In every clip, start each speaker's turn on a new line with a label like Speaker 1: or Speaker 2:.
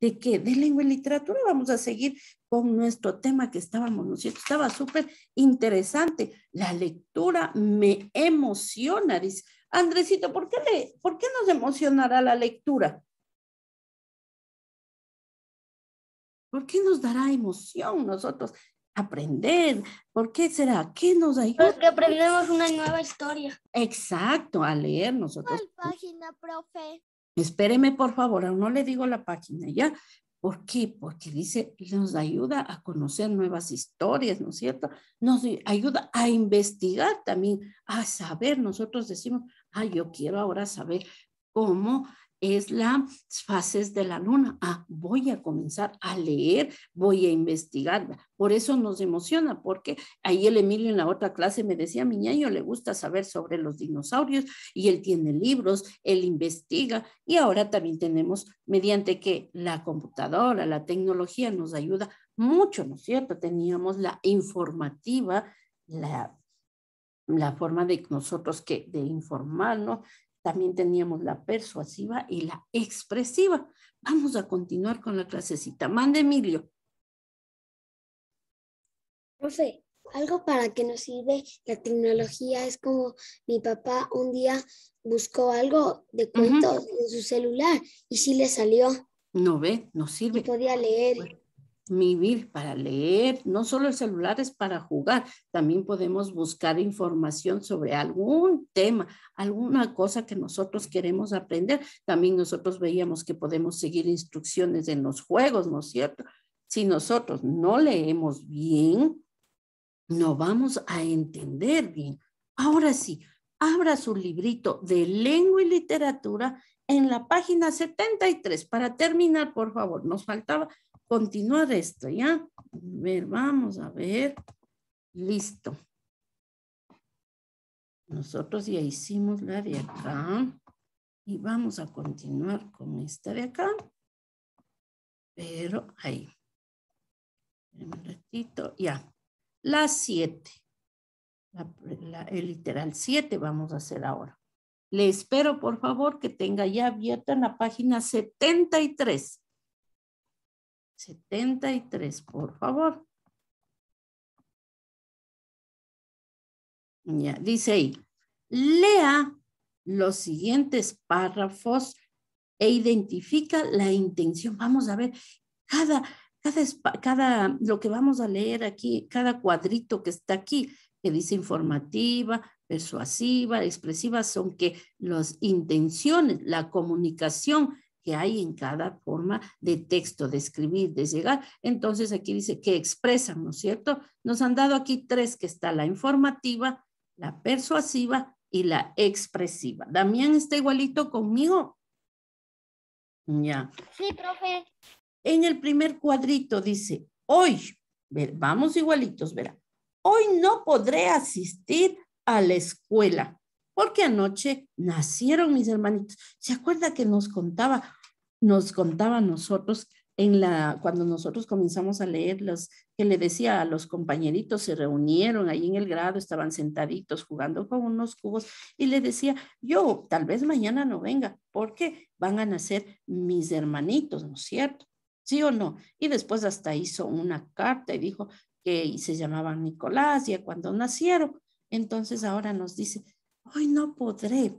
Speaker 1: de qué? de lengua y literatura vamos a seguir con nuestro tema que estábamos, ¿no es cierto? Estaba súper interesante. La lectura me emociona, dice. Andresito, ¿por qué, le, ¿por qué nos emocionará la lectura? ¿Por qué nos dará emoción nosotros aprender? ¿Por qué será? ¿Qué nos da? Porque aprendemos una nueva historia. Exacto, a leer nosotros.
Speaker 2: ¿Cuál página, profe?
Speaker 1: Espéreme, por favor, aún no le digo la página ya. ¿Por qué? Porque dice, nos ayuda a conocer nuevas historias, ¿no es cierto? Nos ayuda a investigar también, a saber. Nosotros decimos, ah, yo quiero ahora saber cómo es las fases de la luna. Ah, voy a comenzar a leer, voy a investigar. Por eso nos emociona, porque ahí el Emilio en la otra clase me decía, mi niño le gusta saber sobre los dinosaurios y él tiene libros, él investiga y ahora también tenemos, mediante que la computadora, la tecnología nos ayuda mucho, ¿no es cierto? Teníamos la informativa, la la forma de nosotros que de informarnos también teníamos la persuasiva y la expresiva. Vamos a continuar con la clasecita. Mande, Emilio.
Speaker 2: Profe, algo para que nos sirve la tecnología es como mi papá un día
Speaker 1: buscó algo de cuentos en su celular y sí le salió. No ve, no sirve. Y podía leer vivir para leer, no solo el celular es para jugar, también podemos buscar información sobre algún tema, alguna cosa que nosotros queremos aprender. También nosotros veíamos que podemos seguir instrucciones en los juegos, ¿no es cierto? Si nosotros no leemos bien, no vamos a entender bien. Ahora sí, abra su librito de lengua y literatura en la página 73. Para terminar, por favor, nos faltaba continuar esto, ¿ya? A ver, vamos a ver. Listo. Nosotros ya hicimos la de acá y vamos a continuar con esta de acá. Pero ahí. Un ratito, ya. La 7. el literal 7 vamos a hacer ahora. Le espero, por favor, que tenga ya abierta la página 73. 73, por favor. Ya, dice ahí, lea los siguientes párrafos e identifica la intención. Vamos a ver, cada, cada, cada, lo que vamos a leer aquí, cada cuadrito que está aquí, que dice informativa, persuasiva, expresiva, son que las intenciones, la comunicación que hay en cada forma de texto, de escribir, de llegar. Entonces aquí dice que expresan, ¿no es cierto? Nos han dado aquí tres, que está la informativa, la persuasiva y la expresiva. ¿Damián está igualito conmigo? Ya. Sí, profe. En el primer cuadrito dice, hoy, vamos igualitos, verá. Hoy no podré asistir a la escuela porque anoche nacieron mis hermanitos. ¿Se acuerda que nos contaba, nos contaba nosotros en la, cuando nosotros comenzamos a leer que le decía a los compañeritos, se reunieron ahí en el grado, estaban sentaditos jugando con unos cubos y le decía, yo tal vez mañana no venga porque van a nacer mis hermanitos, ¿no es cierto? ¿Sí o no? Y después hasta hizo una carta y dijo que se llamaban Nicolás ya cuando nacieron. Entonces ahora nos dice, hoy no podré.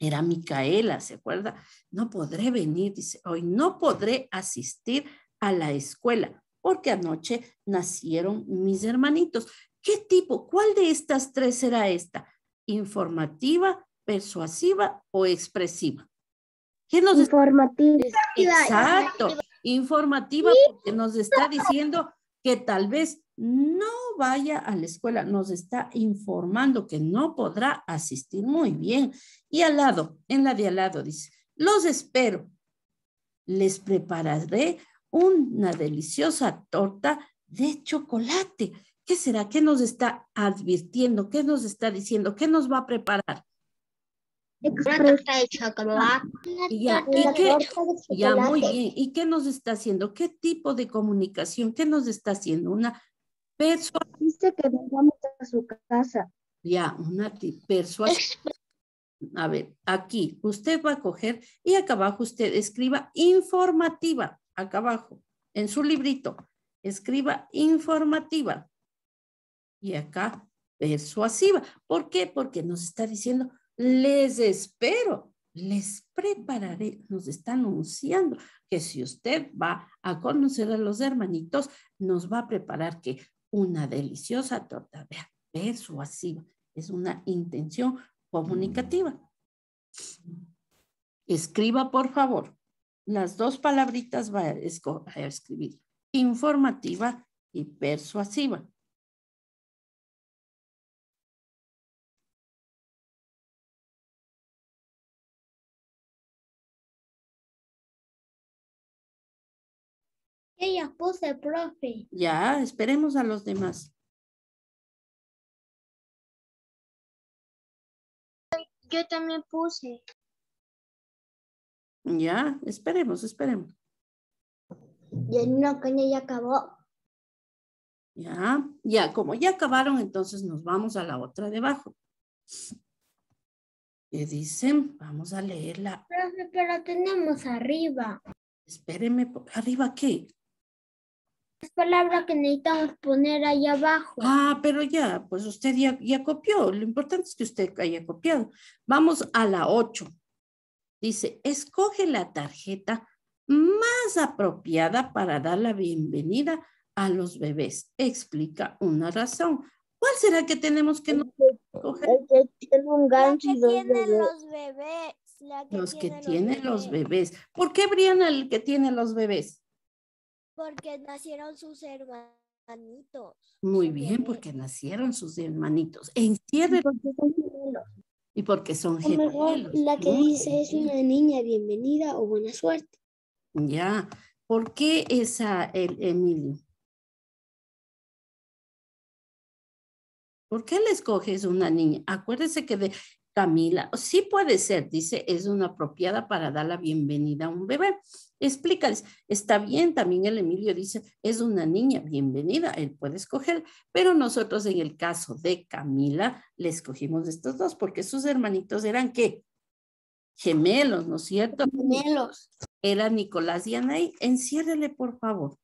Speaker 1: Era Micaela, ¿se acuerda? No podré venir, dice, hoy no podré asistir a la escuela porque anoche nacieron mis hermanitos. ¿Qué tipo? ¿Cuál de estas tres era esta? ¿Informativa, persuasiva o expresiva?
Speaker 2: ¿Qué nos Informativa. Exacto.
Speaker 1: Informativa porque nos está diciendo que tal vez no vaya a la escuela, nos está informando que no podrá asistir muy bien. Y al lado, en la de al lado dice, los espero, les prepararé una deliciosa torta de chocolate. ¿Qué será? ¿Qué nos está advirtiendo? ¿Qué nos está diciendo? ¿Qué nos va a preparar? Ah. Ya, muy bien. ¿Y qué nos está haciendo? ¿Qué tipo de comunicación? ¿Qué nos está haciendo? Una persuasiva. Ya, una persuasiva. A ver, aquí usted va a coger y acá abajo usted escriba informativa, acá abajo, en su librito, escriba informativa. Y acá, persuasiva. ¿Por qué? Porque nos está diciendo les espero, les prepararé. Nos está anunciando que si usted va a conocer a los hermanitos, nos va a preparar que una deliciosa torta. Vea, persuasiva, es una intención comunicativa. Escriba, por favor, las dos palabritas va a, escribir, informativa y persuasiva.
Speaker 2: Ella puse, profe. Ya, esperemos a los demás. Yo también puse. Ya, esperemos, esperemos. Ya, no, que ya acabó.
Speaker 1: Ya, ya, como ya acabaron, entonces nos vamos a la otra debajo. Y dicen? Vamos a leerla.
Speaker 2: Profe, pero tenemos arriba.
Speaker 1: Espéreme, ¿arriba qué? palabra que necesitamos poner ahí abajo. Ah, pero ya, pues usted ya, copió. Lo importante es que usted haya copiado. Vamos a la 8. Dice, escoge la tarjeta más apropiada para dar la bienvenida a los bebés. Explica una razón. ¿Cuál será que tenemos que escoger? Los que tienen los
Speaker 2: bebés. los que tienen los
Speaker 1: bebés. ¿Por qué, Briana, el que tiene los bebés?
Speaker 2: Porque nacieron sus hermanitos.
Speaker 1: Muy bien, porque nacieron sus hermanitos. Encierre. Y porque son gemelos. la que dice es una niña, bienvenida o buena suerte. Ya.
Speaker 2: ¿Por qué esa, el, Emilio?
Speaker 1: ¿Por qué le escoges una niña? Acuérdese que de Camila, sí puede ser, dice, es una apropiada para dar la bienvenida a un bebé. Explícales, está bien, también el Emilio dice, es una niña, bienvenida, él puede escoger, pero nosotros en el caso de Camila le escogimos estos dos porque sus hermanitos eran qué? Gemelos, ¿no es cierto? Gemelos. Era Nicolás y Anaí. Enciérrele, por favor.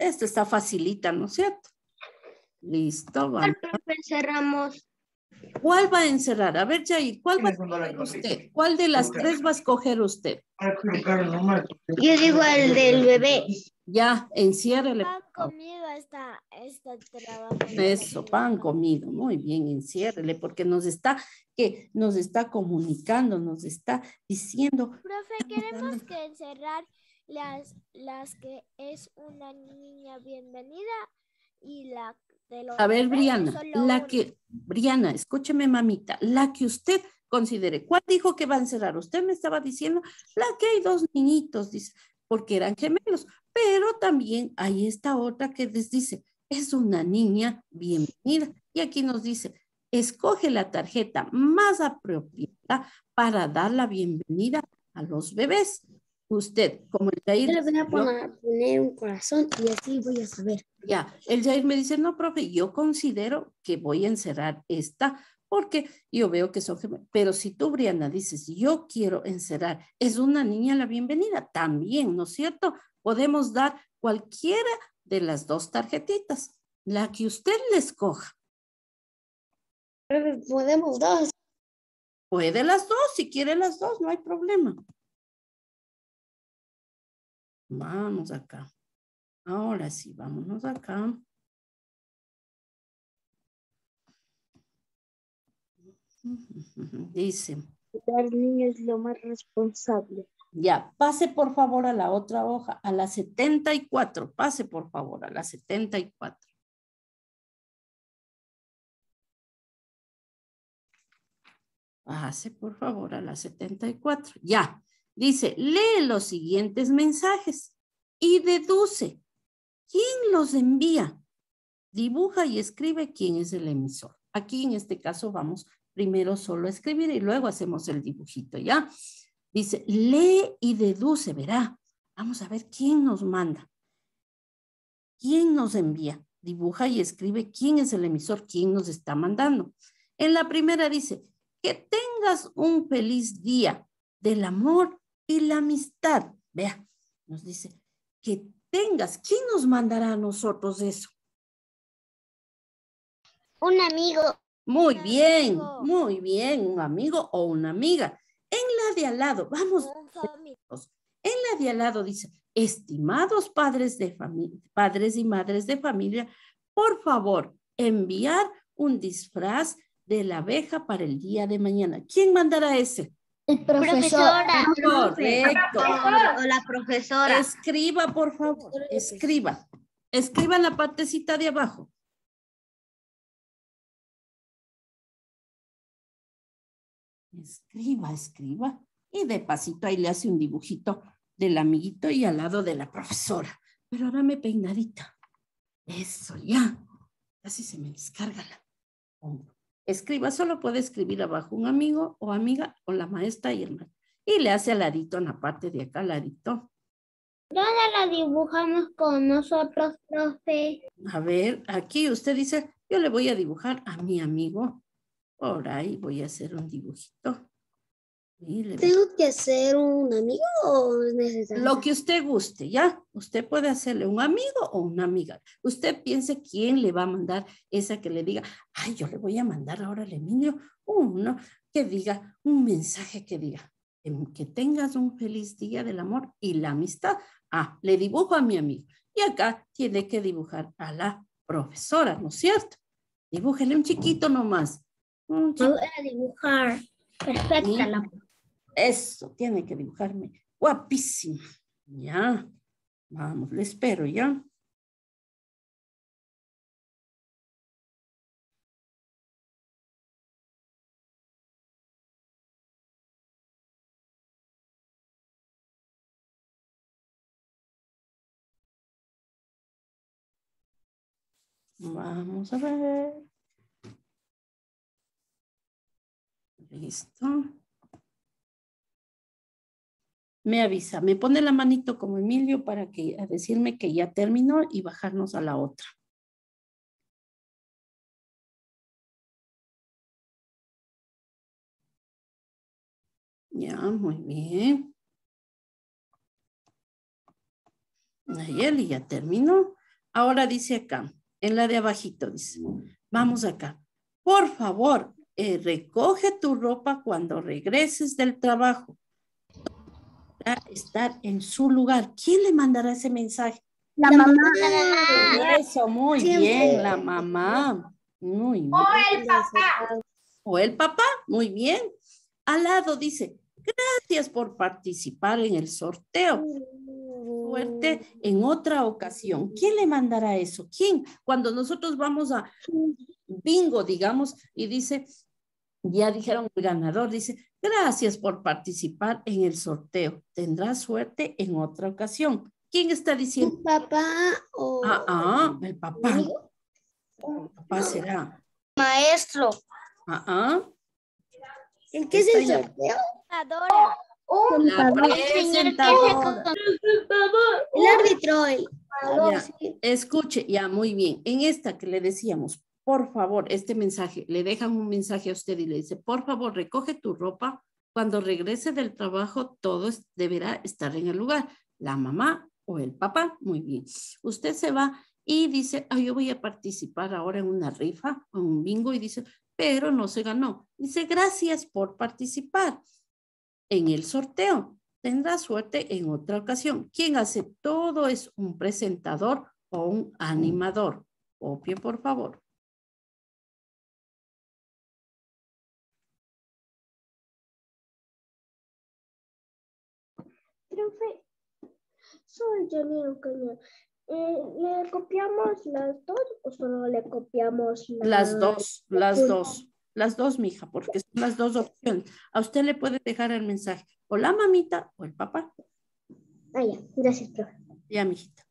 Speaker 1: Esto, está facilita, ¿no es cierto? Listo, vamos. cerramos. ¿Cuál va a encerrar? A ver, Jair, ¿cuál va a escoger usted? ¿Cuál de las tres va a escoger usted? Yo digo el del bebé. Ya, enciérrele. Pan
Speaker 2: comido está, está trabajo. Eso,
Speaker 1: pan comido. Muy bien, enciérrele, porque nos está, que nos está comunicando, nos está diciendo.
Speaker 2: Profe, queremos que encerrar las, las que es una niña bienvenida y la a ver, Briana, la que,
Speaker 1: Briana, escúcheme, mamita, la que usted considere. ¿Cuál dijo que va a encerrar? Usted me estaba diciendo, la que hay dos niñitos, dice, porque eran gemelos. Pero también hay esta otra que les dice, es una niña bienvenida. Y aquí nos dice, escoge la tarjeta más apropiada para dar la bienvenida a los bebés usted, como el Jair. Yo le voy a
Speaker 2: poner, un corazón y así voy a saber. Ya,
Speaker 1: el Jair me dice, no, profe, yo considero que voy a encerrar esta porque yo veo que son Pero si tú, Briana, dices, yo quiero encerrar, es una niña la bienvenida también, ¿no es cierto? Podemos dar cualquiera de las dos tarjetitas, la que usted le escoja. podemos dos. Puede las dos, si quiere las dos, no hay problema.
Speaker 2: Vamos acá. Ahora sí, vámonos acá. Dice. es lo más responsable.
Speaker 1: Ya, pase por favor a la otra hoja, a la 74. Pase por favor a la 74. Pase por favor a la 74. Ya, Dice, lee los siguientes mensajes y deduce quién los envía. Dibuja y escribe quién es el emisor. Aquí en este caso vamos primero solo a escribir y luego hacemos el dibujito, ¿ya? Dice, lee y deduce, verá. Vamos a ver quién nos manda. ¿Quién nos envía? Dibuja y escribe quién es el emisor, quién nos está mandando. En la primera dice, que tengas un feliz día del amor y la amistad, vea, nos dice, que tengas, ¿quién nos mandará a nosotros eso? Un amigo. Muy bien, muy bien, un amigo o una amiga. En la de al lado, vamos. En la de al lado dice, estimados padres, de padres y madres de familia, por favor, enviar un disfraz de la abeja para el día de mañana. ¿Quién mandará ese? El profesor. Ah, Correcto. Ah, ah, o la profesora. Escriba, por favor. Escriba.
Speaker 2: Escriba en la partecita de abajo.
Speaker 1: Escriba, escriba. Y de pasito ahí le hace un dibujito del amiguito y al lado de la profesora. Pero ahora me peinadita. Eso, ya. Casi se me descarga la Escriba, solo puede escribir abajo un amigo o amiga o la maestra y Y le hace ladito en la parte de acá, ladito. ¿Dónde la dibujamos con nosotros, profe? A ver, aquí usted dice, yo le voy a dibujar a mi amigo. Por ahí voy a hacer un dibujito. ¿Tengo que hacer un amigo o es necesario? Lo que usted guste, ¿ya? Usted puede hacerle un amigo o una amiga. Usted piense quién le va a mandar esa que le diga, ay, yo le voy a mandar ahora al Emilio uno que diga, un mensaje que diga, em, que tengas un feliz día del amor y la amistad. Ah, le dibujo a mi amigo. Y acá tiene que dibujar a la profesora, ¿no es cierto? Dibújele un chiquito nomás. Un voy a dibujar. Perfecta la eso, tiene que dibujarme. Guapísima. Ya. Vamos, le espero, ¿ya?
Speaker 2: Vamos a ver.
Speaker 1: Listo me avisa, me pone la manito como Emilio para que, a decirme que ya terminó y
Speaker 2: bajarnos a la otra. Ya, muy bien.
Speaker 1: Nayeli ya terminó. Ahora dice acá, en la de abajito dice, vamos acá. Por favor, eh, recoge tu ropa cuando regreses del trabajo estar en su lugar. ¿Quién le mandará ese mensaje? La, mamá. Eso, muy bien, la mamá. Muy O el papá. O el papá, muy bien. Al lado dice, gracias por participar en el sorteo. Suerte en otra ocasión. ¿Quién le mandará eso? ¿Quién? Cuando nosotros vamos a bingo, digamos, y dice, ya dijeron el ganador, dice, gracias por participar en el sorteo. Tendrás suerte en otra ocasión. ¿Quién está diciendo? ¿El papá o...? Ah, ah el papá.
Speaker 2: El
Speaker 1: papá será. Maestro. Ah, ah. ¿En qué es el sorteo? Oh, el árbitro. Escuche, ya, muy bien. En esta que le decíamos, por favor, este mensaje, le dejan un mensaje a usted y le dice, por favor, recoge tu ropa, cuando regrese del trabajo todo deberá estar en el lugar, la mamá o el papá, muy bien. Usted se va y dice, oh, yo voy a participar ahora en una rifa, en un bingo, y dice, pero no se ganó. Dice, gracias por participar en el sorteo. Tendrá suerte en otra ocasión. Quien hace todo es un presentador o un animador. Copie, por favor.
Speaker 2: soy Janine eh, ¿Le copiamos las dos o solo le copiamos dos? las dos? Las dos,
Speaker 1: las dos, mija, porque son las dos opciones. A usted le puede dejar el mensaje o la mamita o el papá. Ah, ya, gracias, profe. Ya, mijita.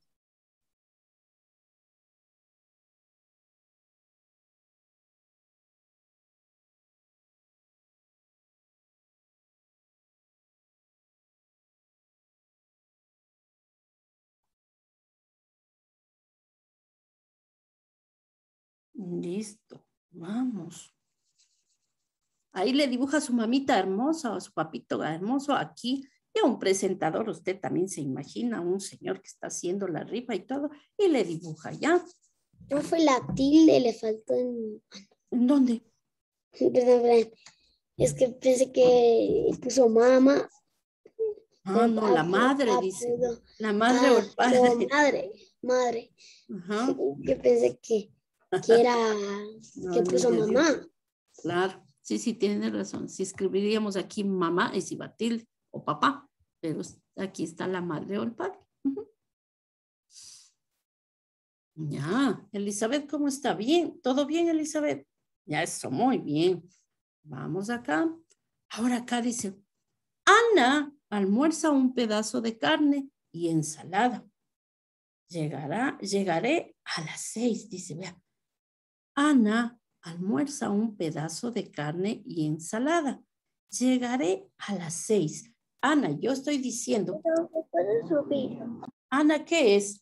Speaker 2: Listo, vamos.
Speaker 1: Ahí le dibuja a su mamita hermosa o a su papito hermoso aquí. Y a un presentador, usted también se imagina, un señor que está haciendo la rifa y todo, y le dibuja ya. No fue la tilde, le faltó en... ¿Dónde? Es que pensé que puso mamá.
Speaker 2: Ah, no, la madre, dice.
Speaker 1: La madre o el ah, padre. madre, madre. Ajá. Que pensé que quiera era que puso mamá. Claro, sí, sí, tiene razón. Si escribiríamos aquí mamá es Ibatil o papá, pero aquí está la madre o el padre. Ya, Elizabeth, ¿cómo está? Bien, ¿todo bien, Elizabeth? Ya, eso, muy bien. Vamos acá. Ahora acá dice, Ana almuerza un pedazo de carne y ensalada. Llegará, llegaré a las seis, dice, vea, Ana almuerza un pedazo de carne y ensalada. Llegaré a las seis. Ana, yo estoy diciendo. Ana, ¿qué es?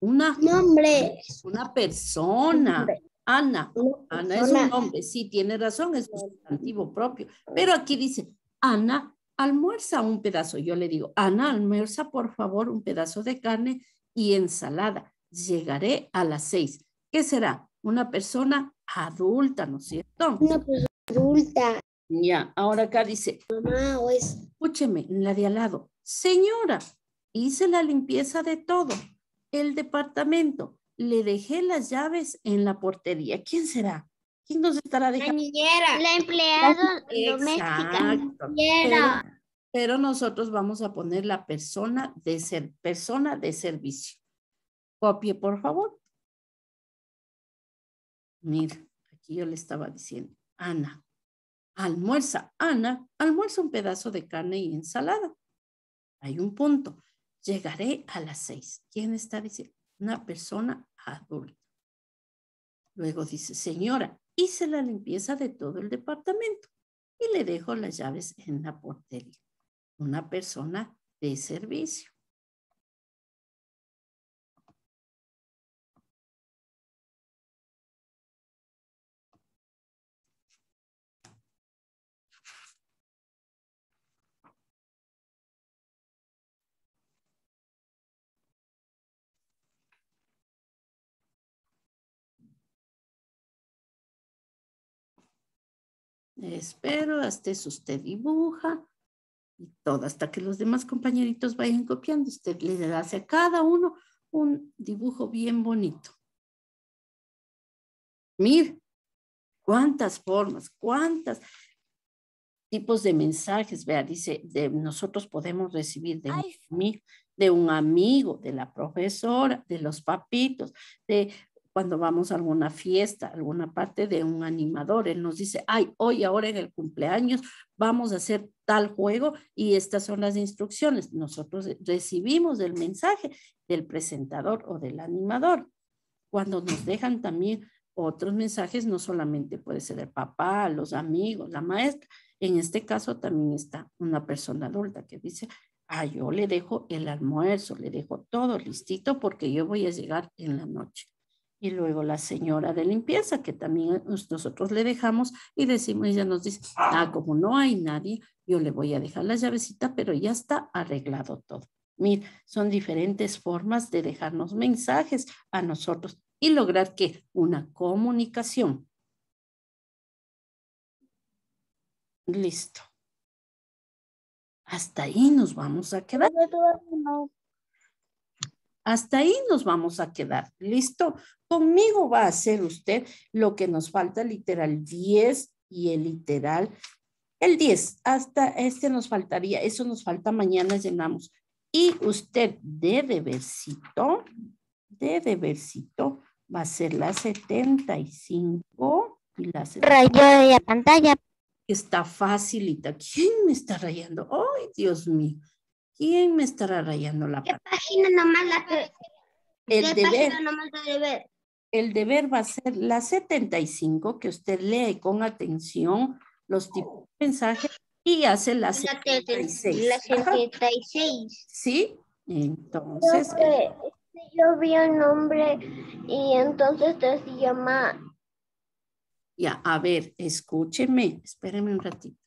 Speaker 1: Una, nombre. una persona. Ana. Ana es un nombre. Sí, tiene razón, es un sustantivo propio. Pero aquí dice, Ana almuerza un pedazo. Yo le digo, Ana, almuerza por favor un pedazo de carne y ensalada. Llegaré a las seis. ¿qué será? Una persona adulta, ¿no es cierto? Una persona adulta. Ya, ahora acá dice, mamá, es... escúcheme, la de al lado, señora, hice la limpieza de todo, el departamento, le dejé las llaves en la portería. ¿Quién será? ¿Quién nos estará dejando? La niñera. La empleada doméstica. Pero, pero nosotros vamos a poner la persona de ser, persona de servicio. Copie, por favor. Mira, aquí yo le estaba diciendo, Ana, almuerza, Ana, almuerza un pedazo de carne y ensalada. Hay un punto. Llegaré a las seis. ¿Quién está diciendo? Una persona adulta. Luego dice, señora, hice la limpieza de todo el departamento y le dejo las llaves en la portería. Una persona de servicio. espero, hasta eso usted dibuja y todo, hasta que los demás compañeritos vayan copiando. Usted le hace a cada uno un dibujo bien bonito. mir cuántas formas, cuántas tipos de mensajes, vea, dice, de, nosotros podemos recibir de, de un amigo, de la profesora, de los papitos, de cuando vamos a alguna fiesta, alguna parte de un animador. Él nos dice, ay, hoy, ahora en el cumpleaños, vamos a hacer tal juego y estas son las instrucciones. Nosotros recibimos el mensaje del presentador o del animador. Cuando nos dejan también otros mensajes, no solamente puede ser el papá, los amigos, la maestra. En este caso también está una persona adulta que dice, ah, yo le dejo el almuerzo, le dejo todo listito porque yo voy a llegar en la noche. Y luego la señora de limpieza, que también nosotros le dejamos y decimos, ella nos dice, ah, como no hay nadie, yo le voy a dejar la llavecita, pero ya está arreglado todo. mir son diferentes formas de dejarnos mensajes a nosotros y lograr que una comunicación. Listo. Hasta ahí nos vamos a quedar. Hasta ahí nos vamos a quedar. ¿Listo? Conmigo va a hacer usted lo que nos falta, literal 10 y el literal el 10. Hasta este nos faltaría, eso nos falta mañana, llenamos. Y usted de debercito, debe debercito, va a ser la 75 y la 75. Rayo de la pantalla. Está facilita. ¿Quién me está rayando? ¡Ay, Dios mío! ¿Quién me estará rayando la pata? ¿Qué página nomás la eh,
Speaker 2: que... El ¿Qué deber, nomás
Speaker 1: la deber? El deber va a ser la 75, que usted lee con atención los oh. tipos de mensajes y hace la 76. La 76. ¿Sí? Entonces... Eh, yo, vi el nombre y entonces te se llama... Ya, a ver, escúcheme, espéreme un ratito.